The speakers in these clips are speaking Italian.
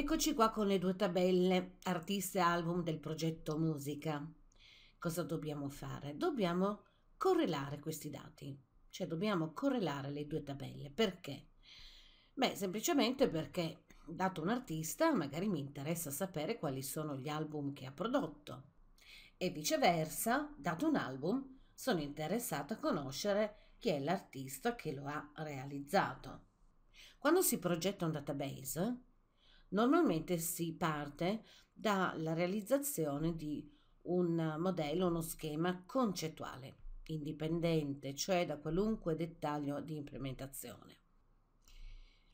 Eccoci qua con le due tabelle artista e album del progetto musica. Cosa dobbiamo fare? Dobbiamo correlare questi dati, cioè dobbiamo correlare le due tabelle. Perché? Beh, semplicemente perché dato un artista magari mi interessa sapere quali sono gli album che ha prodotto e viceversa, dato un album, sono interessata a conoscere chi è l'artista che lo ha realizzato. Quando si progetta un database, Normalmente si parte dalla realizzazione di un modello, uno schema concettuale, indipendente, cioè da qualunque dettaglio di implementazione.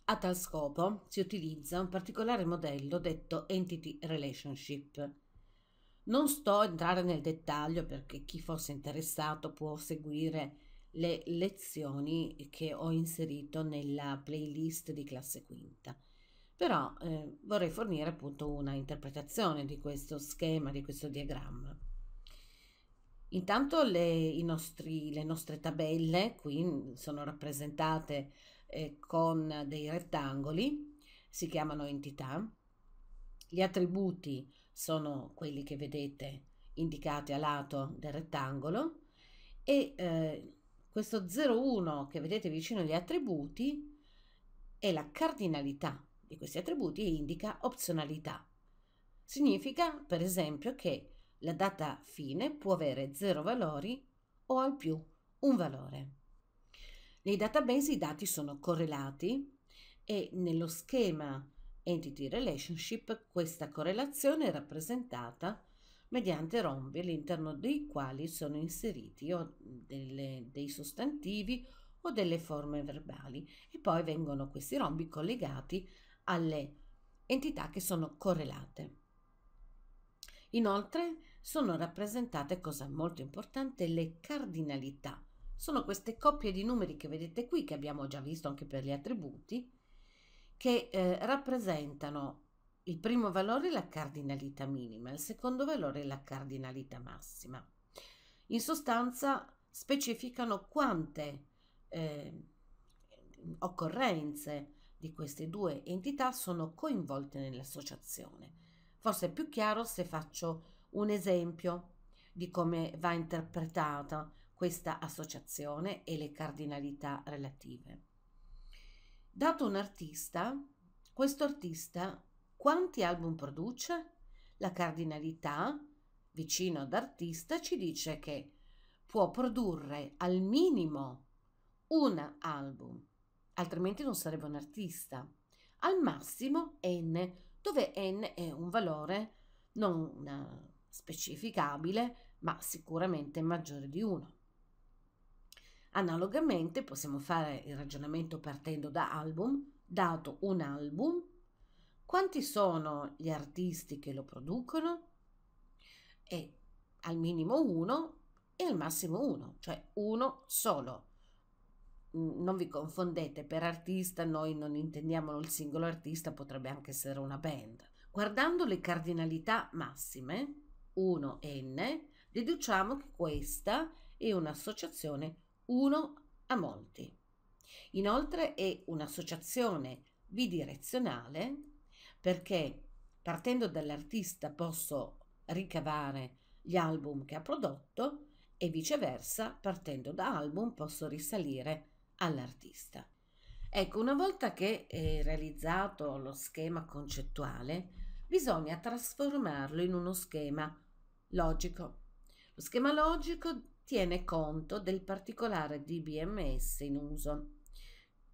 A tal scopo si utilizza un particolare modello detto Entity Relationship. Non sto a entrare nel dettaglio perché chi fosse interessato può seguire le lezioni che ho inserito nella playlist di classe quinta però eh, vorrei fornire appunto una interpretazione di questo schema, di questo diagramma. Intanto le, nostri, le nostre tabelle qui sono rappresentate eh, con dei rettangoli, si chiamano entità. Gli attributi sono quelli che vedete indicati a lato del rettangolo e eh, questo 01 che vedete vicino agli attributi è la cardinalità di questi attributi indica opzionalità. Significa, per esempio, che la data fine può avere zero valori o al più un valore. Nei database i dati sono correlati e nello schema Entity Relationship questa correlazione è rappresentata mediante rombi all'interno dei quali sono inseriti o delle, dei sostantivi o delle forme verbali e poi vengono questi rombi collegati alle entità che sono correlate. Inoltre sono rappresentate, cosa molto importante, le cardinalità. Sono queste coppie di numeri che vedete qui, che abbiamo già visto anche per gli attributi, che eh, rappresentano il primo valore la cardinalità minima, il secondo valore la cardinalità massima. In sostanza specificano quante eh, occorrenze di queste due entità sono coinvolte nell'associazione. Forse è più chiaro se faccio un esempio di come va interpretata questa associazione e le cardinalità relative. Dato un artista, questo artista quanti album produce? La cardinalità, vicino ad artista, ci dice che può produrre al minimo un album altrimenti non sarebbe un artista. Al massimo n, dove n è un valore non specificabile, ma sicuramente maggiore di 1. Analogamente possiamo fare il ragionamento partendo da album, dato un album, quanti sono gli artisti che lo producono? È al minimo 1 e al massimo 1, cioè uno solo non vi confondete, per artista noi non intendiamo il singolo artista, potrebbe anche essere una band. Guardando le cardinalità massime, 1 n, deduciamo che questa è un'associazione 1 a molti. Inoltre è un'associazione bidirezionale perché partendo dall'artista posso ricavare gli album che ha prodotto e viceversa partendo da album posso risalire a all'artista. Ecco, una volta che è realizzato lo schema concettuale, bisogna trasformarlo in uno schema logico. Lo schema logico tiene conto del particolare DBMS in uso.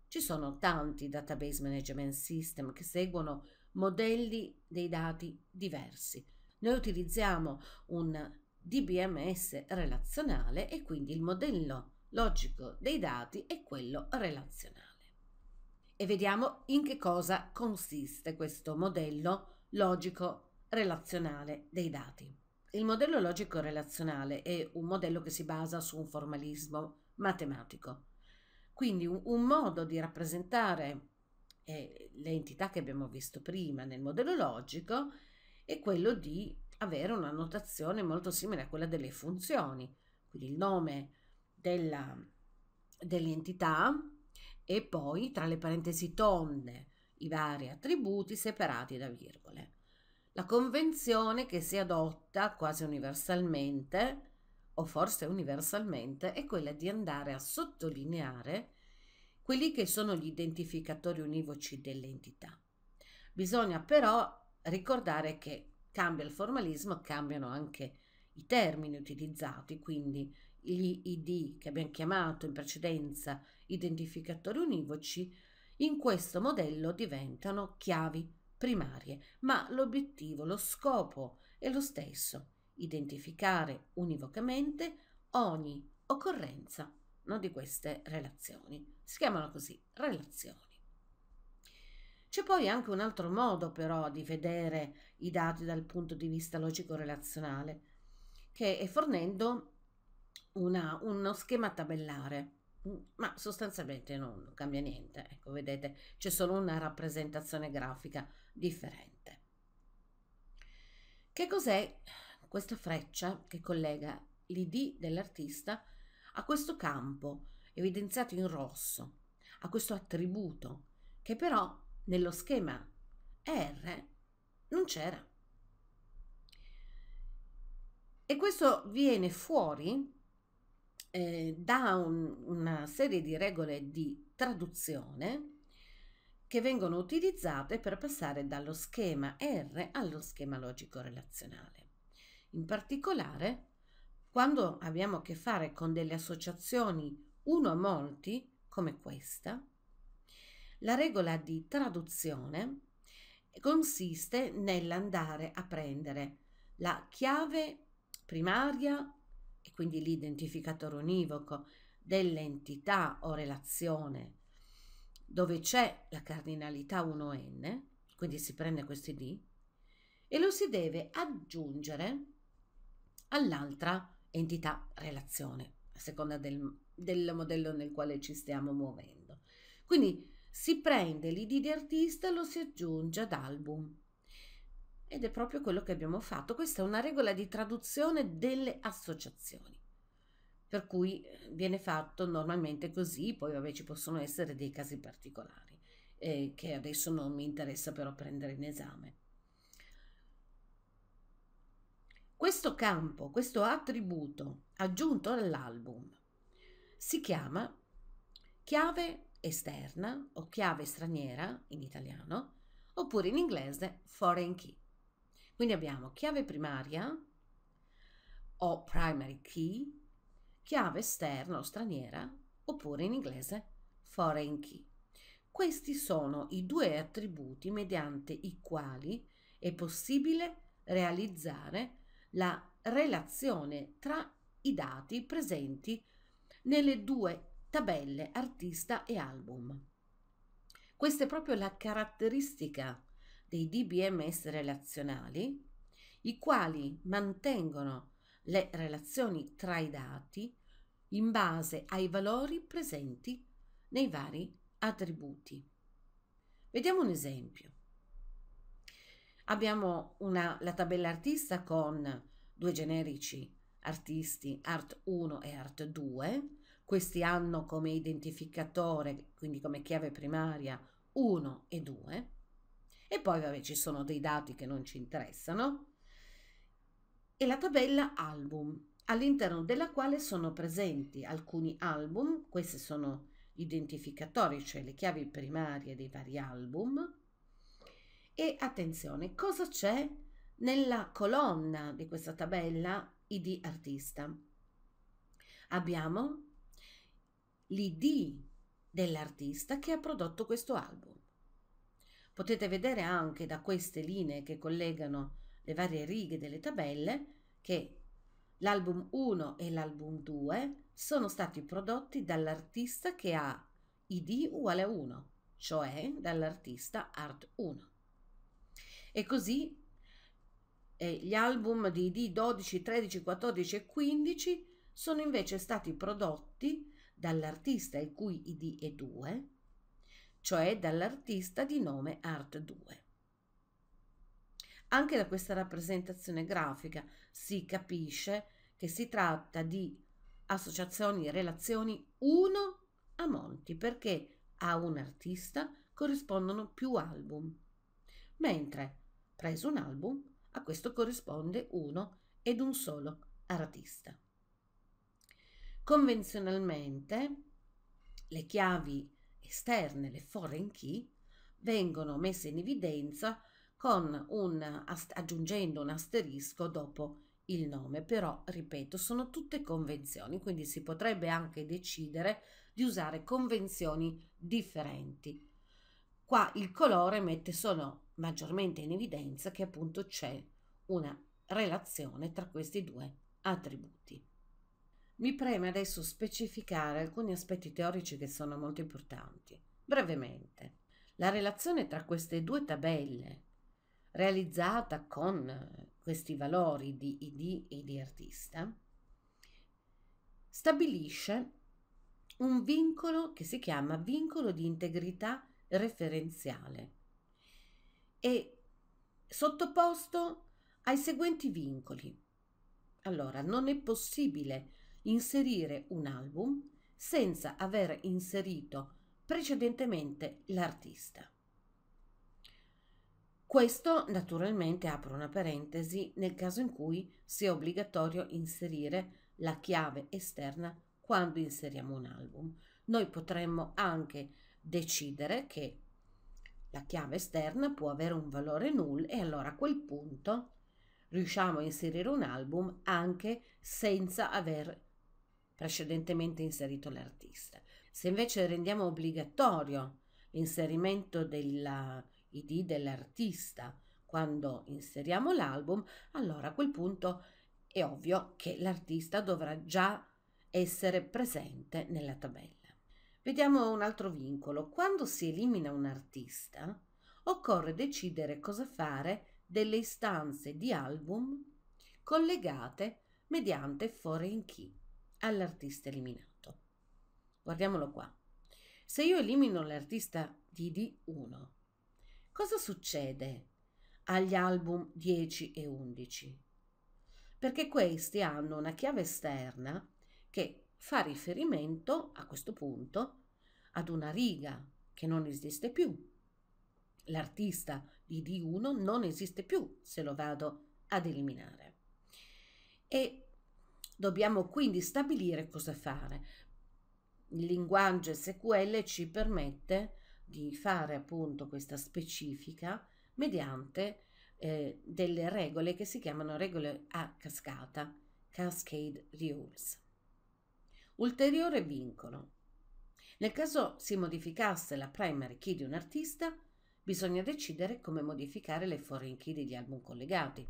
Ci sono tanti database management system che seguono modelli dei dati diversi. Noi utilizziamo un DBMS relazionale e quindi il modello logico dei dati e quello relazionale. E vediamo in che cosa consiste questo modello logico relazionale dei dati. Il modello logico relazionale è un modello che si basa su un formalismo matematico, quindi un, un modo di rappresentare eh, le entità che abbiamo visto prima nel modello logico è quello di avere una notazione molto simile a quella delle funzioni, quindi il nome della, dell'entità e poi tra le parentesi tonde i vari attributi separati da virgole. La convenzione che si adotta quasi universalmente, o forse universalmente, è quella di andare a sottolineare quelli che sono gli identificatori univoci dell'entità. Bisogna però ricordare che cambia il formalismo, cambiano anche i termini utilizzati, quindi gli ID che abbiamo chiamato in precedenza identificatori univoci, in questo modello diventano chiavi primarie, ma l'obiettivo, lo scopo è lo stesso, identificare univocamente ogni occorrenza no, di queste relazioni. Si chiamano così relazioni. C'è poi anche un altro modo però di vedere i dati dal punto di vista logico-relazionale, che è fornendo una, uno schema tabellare, mm, ma sostanzialmente non, cambia niente. Ecco, vedete, c'è solo una rappresentazione grafica differente. Che cos'è questa freccia che collega l'ID dell'artista a questo campo evidenziato in rosso, a questo attributo che però nello schema R non c'era. E questo viene fuori eh, dà un, una serie di regole di traduzione che vengono utilizzate per passare dallo schema R allo schema logico relazionale. In particolare, quando abbiamo a che fare con delle associazioni uno a molti, come questa, la regola di traduzione consiste nell'andare a prendere la chiave primaria e quindi l'identificatore univoco dell'entità o relazione dove c'è la cardinalità 1n, quindi si prende questo id, e lo si deve aggiungere all'altra entità relazione, a seconda del, del modello nel quale ci stiamo muovendo. Quindi si prende l'id di artista e lo si aggiunge ad album ed è proprio quello che abbiamo fatto. Questa è una regola di traduzione delle associazioni. Per cui eh, viene fatto normalmente così, poi vabbè ci possono essere dei casi particolari eh, che adesso non mi interessa però prendere in esame. Questo campo, questo attributo aggiunto all'album si chiama chiave esterna o chiave straniera in italiano oppure in inglese foreign key. Quindi abbiamo chiave primaria o primary key, chiave esterna o straniera, oppure in inglese foreign key. Questi sono i due attributi mediante i quali è possibile realizzare la relazione tra i dati presenti nelle due tabelle artista e album. Questa è proprio la caratteristica dei DBMS relazionali, i quali mantengono le relazioni tra i dati in base ai valori presenti nei vari attributi. Vediamo un esempio. Abbiamo una, la tabella artista con due generici artisti Art 1 e Art 2. Questi hanno come identificatore, quindi come chiave primaria, 1 e 2. E poi vabbè ci sono dei dati che non ci interessano. E la tabella album, all'interno della quale sono presenti alcuni album, questi sono identificatori, cioè le chiavi primarie dei vari album. E attenzione, cosa c'è nella colonna di questa tabella ID artista? Abbiamo l'ID dell'artista che ha prodotto questo album. Potete vedere anche da queste linee che collegano le varie righe delle tabelle che l'album 1 e l'album 2 sono stati prodotti dall'artista che ha ID uguale a 1, cioè dall'artista Art 1. E così eh, gli album di ID 12, 13, 14 e 15 sono invece stati prodotti dall'artista il cui ID è 2 cioè dall'artista di nome Art 2. Anche da questa rappresentazione grafica si capisce che si tratta di associazioni e relazioni uno a monti perché a un artista corrispondono più album, mentre preso un album a questo corrisponde uno ed un solo artista. Convenzionalmente le chiavi esterne, le foreign key, vengono messe in evidenza con un, aggiungendo un asterisco dopo il nome, però ripeto, sono tutte convenzioni, quindi si potrebbe anche decidere di usare convenzioni differenti. Qua il colore mette solo maggiormente in evidenza che appunto c'è una relazione tra questi due attributi. Mi preme adesso specificare alcuni aspetti teorici che sono molto importanti. Brevemente, la relazione tra queste due tabelle, realizzata con questi valori di ID e di artista, stabilisce un vincolo che si chiama vincolo di integrità referenziale e sottoposto ai seguenti vincoli. Allora, non è possibile inserire un album senza aver inserito precedentemente l'artista. Questo naturalmente apre una parentesi nel caso in cui sia obbligatorio inserire la chiave esterna quando inseriamo un album. Noi potremmo anche decidere che la chiave esterna può avere un valore null e allora a quel punto riusciamo a inserire un album anche senza aver inserito precedentemente inserito l'artista. Se invece rendiamo obbligatorio l'inserimento dell'ID dell'artista quando inseriamo l'album, allora a quel punto è ovvio che l'artista dovrà già essere presente nella tabella. Vediamo un altro vincolo. Quando si elimina un artista, occorre decidere cosa fare delle istanze di album collegate mediante foreign key all'artista eliminato. Guardiamolo qua. Se io elimino l'artista di 1 cosa succede agli album 10 e 11? Perché questi hanno una chiave esterna che fa riferimento a questo punto ad una riga che non esiste più. L'artista di D1 non esiste più se lo vado ad eliminare. E Dobbiamo quindi stabilire cosa fare. Il linguaggio SQL ci permette di fare appunto questa specifica mediante eh, delle regole che si chiamano regole a cascata, cascade rules. Ulteriore vincolo. Nel caso si modificasse la primary key di un artista, bisogna decidere come modificare le foreign key degli album collegati.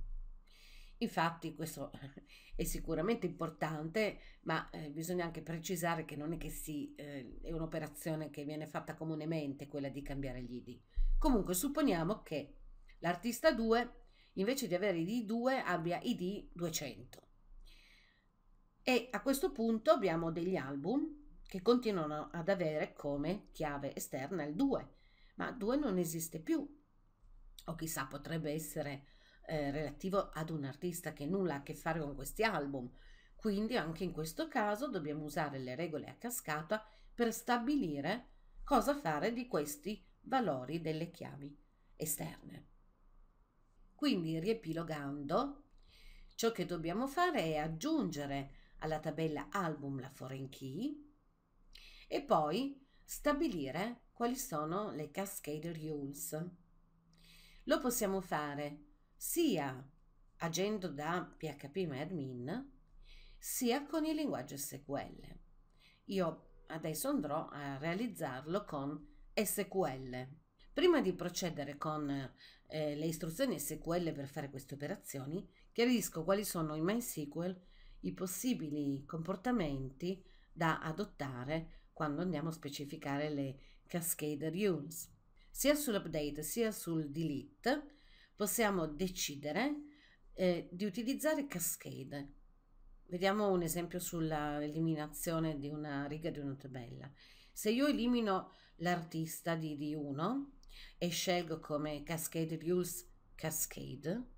Infatti questo è sicuramente importante, ma eh, bisogna anche precisare che non è che si, eh, è un'operazione che viene fatta comunemente quella di cambiare gli ID. Comunque supponiamo che l'artista 2 invece di avere ID 2 abbia ID 200. E a questo punto abbiamo degli album che continuano ad avere come chiave esterna il 2, ma 2 non esiste più. O chissà, potrebbe essere eh, relativo ad un artista che nulla ha a che fare con questi album. Quindi anche in questo caso dobbiamo usare le regole a cascata per stabilire cosa fare di questi valori delle chiavi esterne. Quindi riepilogando, ciò che dobbiamo fare è aggiungere alla tabella album la foreign key e poi stabilire quali sono le cascade rules. Lo possiamo fare sia agendo da PHP MyAdmin sia con il linguaggio SQL. Io adesso andrò a realizzarlo con SQL. Prima di procedere con eh, le istruzioni SQL per fare queste operazioni, chiarisco quali sono in MySQL i possibili comportamenti da adottare quando andiamo a specificare le cascade rules. Sia sull'update sia sul delete possiamo decidere eh, di utilizzare cascade. Vediamo un esempio sulla eliminazione di una riga di una tabella. Se io elimino l'artista di D1 e scelgo come cascade rules cascade,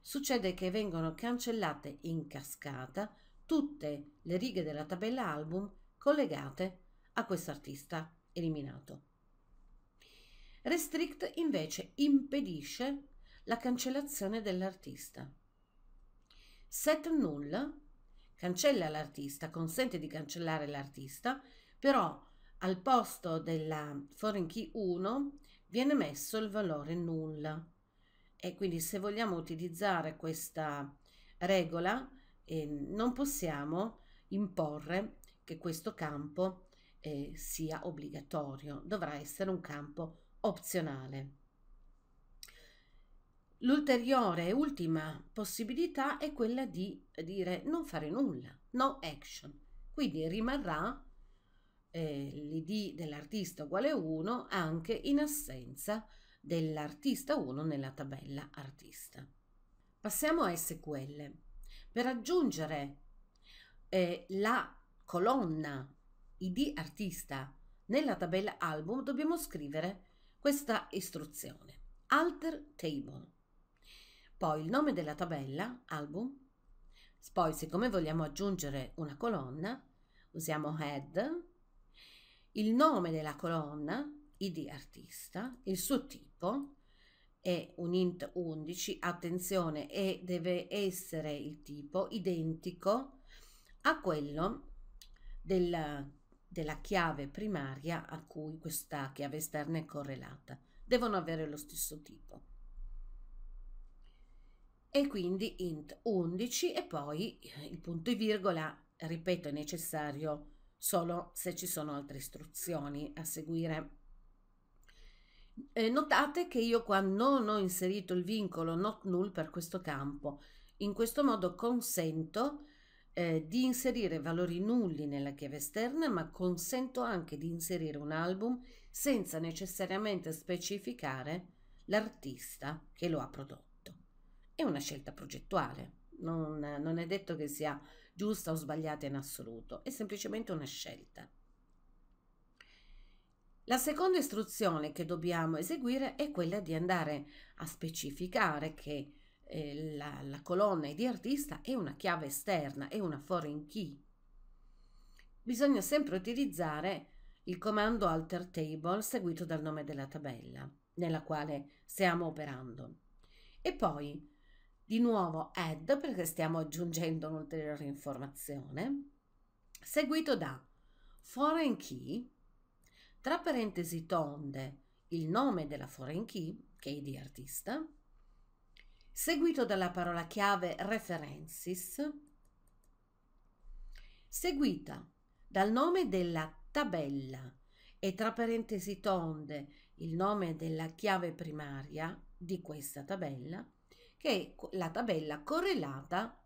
succede che vengono cancellate in cascata tutte le righe della tabella album collegate a questo artista eliminato. Restrict invece impedisce la cancellazione dell'artista. Set null cancella l'artista, consente di cancellare l'artista, però al posto della foreign key 1 viene messo il valore null. E quindi se vogliamo utilizzare questa regola eh, non possiamo imporre che questo campo eh, sia obbligatorio, dovrà essere un campo opzionale. L'ulteriore e ultima possibilità è quella di dire non fare nulla, no action. Quindi rimarrà eh, l'ID dell'artista uguale 1 anche in assenza dell'artista 1 nella tabella artista. Passiamo a SQL. Per aggiungere eh, la colonna ID artista nella tabella album dobbiamo scrivere questa istruzione alter table poi il nome della tabella, album, poi siccome vogliamo aggiungere una colonna, usiamo head, il nome della colonna, id artista, il suo tipo, è un int 11, attenzione, e deve essere il tipo identico a quello del, della chiave primaria a cui questa chiave esterna è correlata. Devono avere lo stesso tipo e quindi int 11 e poi eh, il punto e virgola, ripeto, è necessario solo se ci sono altre istruzioni a seguire. Eh, notate che io qua non ho inserito il vincolo not null per questo campo. In questo modo consento eh, di inserire valori nulli nella chiave esterna, ma consento anche di inserire un album senza necessariamente specificare l'artista che lo ha prodotto è una scelta progettuale. Non, non è detto che sia giusta o sbagliata in assoluto, è semplicemente una scelta. La seconda istruzione che dobbiamo eseguire è quella di andare a specificare che eh, la, la colonna di artista è una chiave esterna, è una foreign key. Bisogna sempre utilizzare il comando alter table seguito dal nome della tabella nella quale stiamo operando. E poi di nuovo add perché stiamo aggiungendo un'ulteriore informazione, seguito da foreign key, tra parentesi tonde il nome della foreign key, che è di artista, seguito dalla parola chiave references, seguita dal nome della tabella e tra parentesi tonde il nome della chiave primaria di questa tabella che è la tabella correlata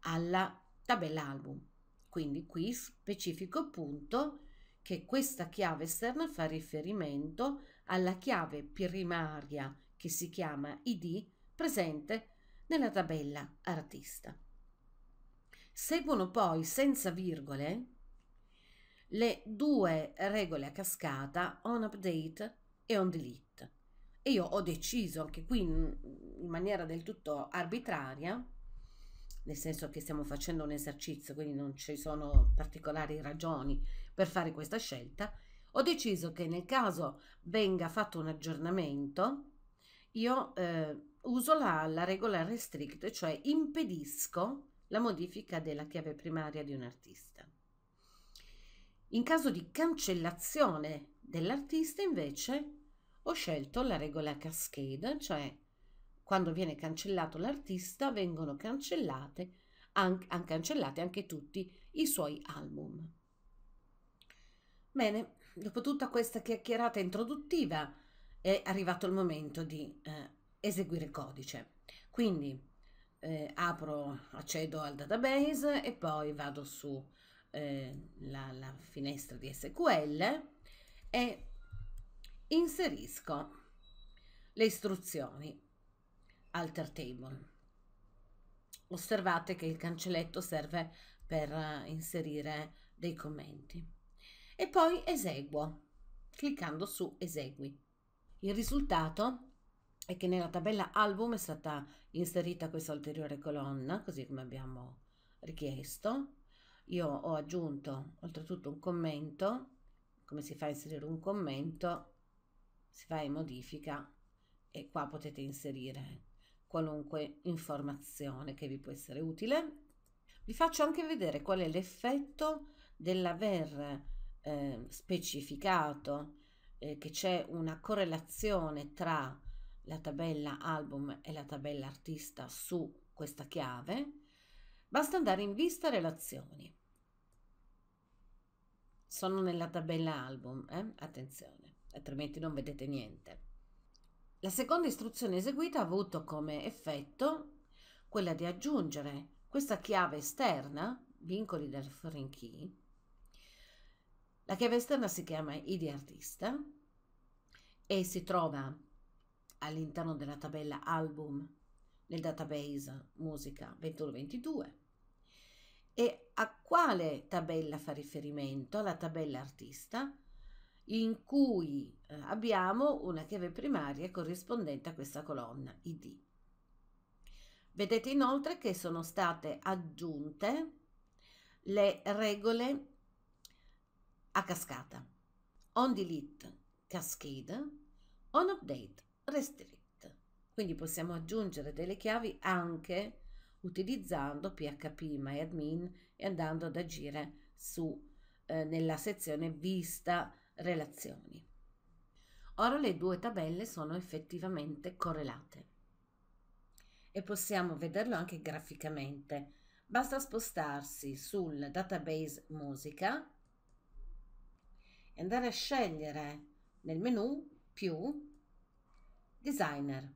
alla tabella album. Quindi qui specifico appunto che questa chiave esterna fa riferimento alla chiave primaria che si chiama ID presente nella tabella artista. Seguono poi senza virgole le due regole a cascata on update e on delete. E io ho deciso anche qui in, mm, in maniera del tutto arbitraria, nel senso che stiamo facendo un esercizio, quindi non ci sono particolari ragioni per fare questa scelta, ho deciso che nel caso venga fatto un aggiornamento, io eh, uso la, la, regola restrict, cioè impedisco la modifica della chiave primaria di un artista. In caso di cancellazione dell'artista invece ho scelto la regola cascade, cioè quando viene cancellato l'artista vengono cancellate an cancellati anche tutti i suoi album. Bene, dopo tutta questa chiacchierata introduttiva è arrivato il momento di eh, eseguire il codice. Quindi eh, apro, accedo al database e poi vado su eh, la, la finestra di SQL e inserisco le istruzioni alter table osservate che il cancelletto serve per eh, inserire dei commenti e poi eseguo cliccando su esegui il risultato è che nella tabella album è stata inserita questa ulteriore colonna così come abbiamo richiesto io ho aggiunto oltretutto un commento come si fa a inserire un commento si va in modifica e qua potete inserire qualunque informazione che vi può essere utile. Vi faccio anche vedere qual è l'effetto dell'aver eh, specificato eh, che c'è una correlazione tra la tabella album e la tabella artista su questa chiave. Basta andare in vista relazioni. Sono nella tabella album, eh? attenzione altrimenti non vedete niente. La seconda istruzione eseguita ha avuto come effetto quella di aggiungere questa chiave esterna, vincoli del foreign key. La chiave esterna si chiama ID artista e si trova all'interno della tabella album nel database musica 2122 e a quale tabella fa riferimento? La tabella artista in cui eh, abbiamo una chiave primaria corrispondente a questa colonna ID. Vedete inoltre che sono state aggiunte le regole a cascata, on delete cascade, on update restrict. Quindi possiamo aggiungere delle chiavi anche utilizzando PHP MyAdmin e andando ad agire su, eh, nella sezione vista relazioni. Ora le due tabelle sono effettivamente correlate e possiamo vederlo anche graficamente. Basta spostarsi sul database musica e andare a scegliere nel menu più designer